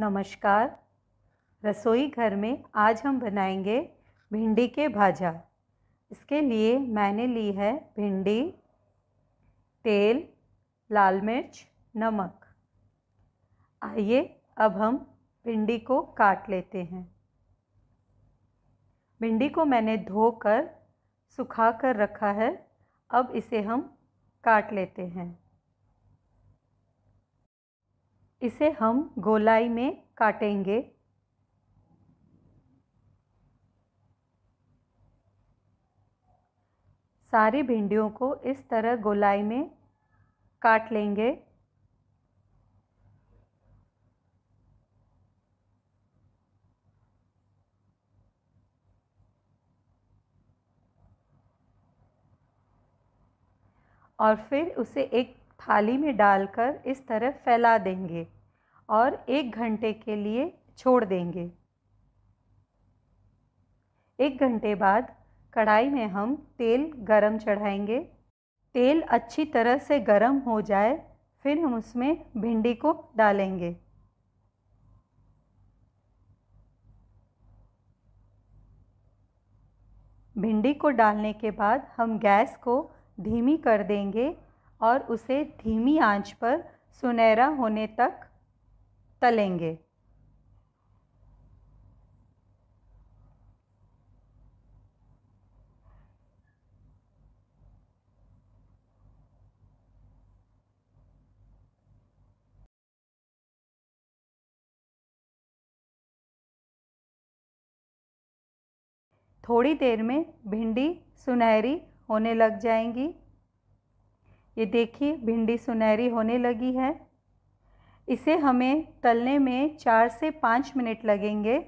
नमस्कार रसोई घर में आज हम बनाएंगे भिंडी के भाजा इसके लिए मैंने ली है भिंडी तेल लाल मिर्च नमक आइए अब हम भिंडी को काट लेते हैं भिंडी को मैंने धोकर सुखा कर रखा है अब इसे हम काट लेते हैं इसे हम गोलाई में काटेंगे सारी भिंडियों को इस तरह गोलाई में काट लेंगे और फिर उसे एक थाली में डालकर इस तरह फैला देंगे और एक घंटे के लिए छोड़ देंगे एक घंटे बाद कढ़ाई में हम तेल गरम चढ़ाएंगे तेल अच्छी तरह से गरम हो जाए फिर हम उसमें भिंडी को डालेंगे भिंडी को डालने के बाद हम गैस को धीमी कर देंगे और उसे धीमी आंच पर सुनहरा होने तक तलेंगे थोड़ी देर में भिंडी सुनहरी होने लग जाएंगी ये देखिए भिंडी सुनहरी होने लगी है इसे हमें तलने में चार से पाँच मिनट लगेंगे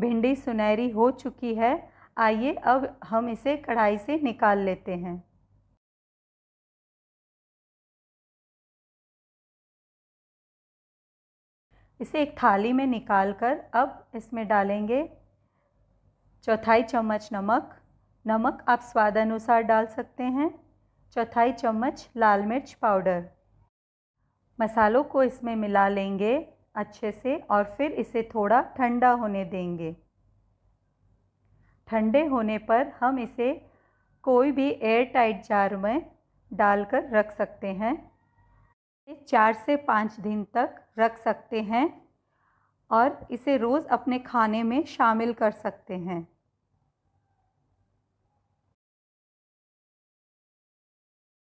भिंडी सुनहरी हो चुकी है आइए अब हम इसे कढ़ाई से निकाल लेते हैं इसे एक थाली में निकाल कर अब इसमें डालेंगे चौथाई चम्मच नमक नमक आप स्वाद अनुसार डाल सकते हैं चौथाई चम्मच लाल मिर्च पाउडर मसालों को इसमें मिला लेंगे अच्छे से और फिर इसे थोड़ा ठंडा होने देंगे ठंडे होने पर हम इसे कोई भी एयर टाइट जार में डालकर रख सकते हैं चार से पाँच दिन तक रख सकते हैं और इसे रोज़ अपने खाने में शामिल कर सकते हैं